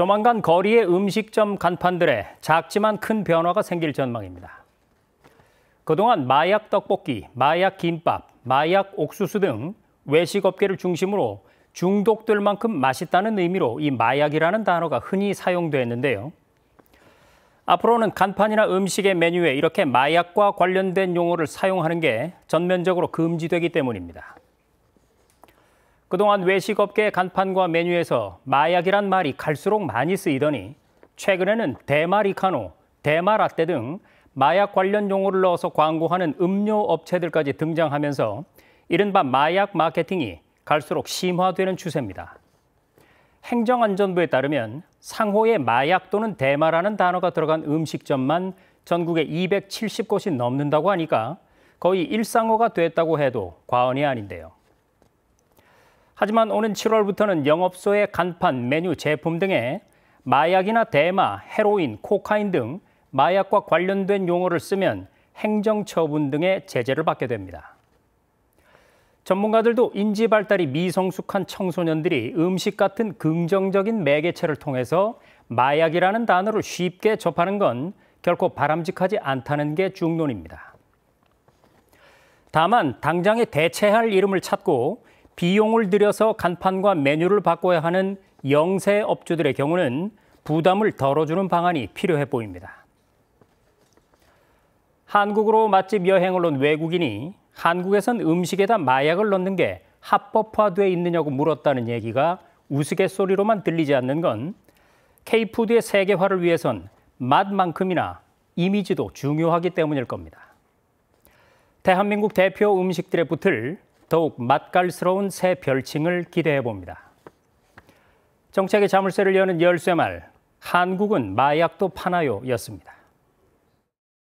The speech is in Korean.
조만간 거리의 음식점 간판들에 작지만 큰 변화가 생길 전망입니다. 그동안 마약 떡볶이, 마약 김밥, 마약 옥수수 등 외식 업계를 중심으로 중독될 만큼 맛있다는 의미로 이 마약이라는 단어가 흔히 사용됐는데요. 앞으로는 간판이나 음식의 메뉴에 이렇게 마약과 관련된 용어를 사용하는 게 전면적으로 금지되기 때문입니다. 그동안 외식업계 간판과 메뉴에서 마약이란 말이 갈수록 많이 쓰이더니 최근에는 대마리카노, 대마라떼 등 마약 관련 용어를 넣어서 광고하는 음료 업체들까지 등장하면서 이른바 마약 마케팅이 갈수록 심화되는 추세입니다. 행정안전부에 따르면 상호에 마약 또는 대마라는 단어가 들어간 음식점만 전국에 270곳이 넘는다고 하니까 거의 일상어가 됐다고 해도 과언이 아닌데요. 하지만 오는 7월부터는 영업소의 간판, 메뉴, 제품 등에 마약이나 대마, 헤로인, 코카인 등 마약과 관련된 용어를 쓰면 행정처분 등의 제재를 받게 됩니다. 전문가들도 인지 발달이 미성숙한 청소년들이 음식 같은 긍정적인 매개체를 통해서 마약이라는 단어를 쉽게 접하는 건 결코 바람직하지 않다는 게 중론입니다. 다만 당장에 대체할 이름을 찾고 비용을 들여서 간판과 메뉴를 바꿔야 하는 영세 업주들의 경우는 부담을 덜어주는 방안이 필요해 보입니다. 한국으로 맛집 여행을 온 외국인이 한국에선 음식에다 마약을 넣는 게 합법화돼 있느냐고 물었다는 얘기가 우스갯소리로만 들리지 않는 건 K푸드의 세계화를 위해선 맛만큼이나 이미지도 중요하기 때문일 겁니다. 대한민국 대표 음식들에 붙을 더욱 맛깔스러운 새 별칭을 기대해 봅니다. 정책의 자물쇠를 여는 열쇠말, 한국은 마약도 파나요 였습니다.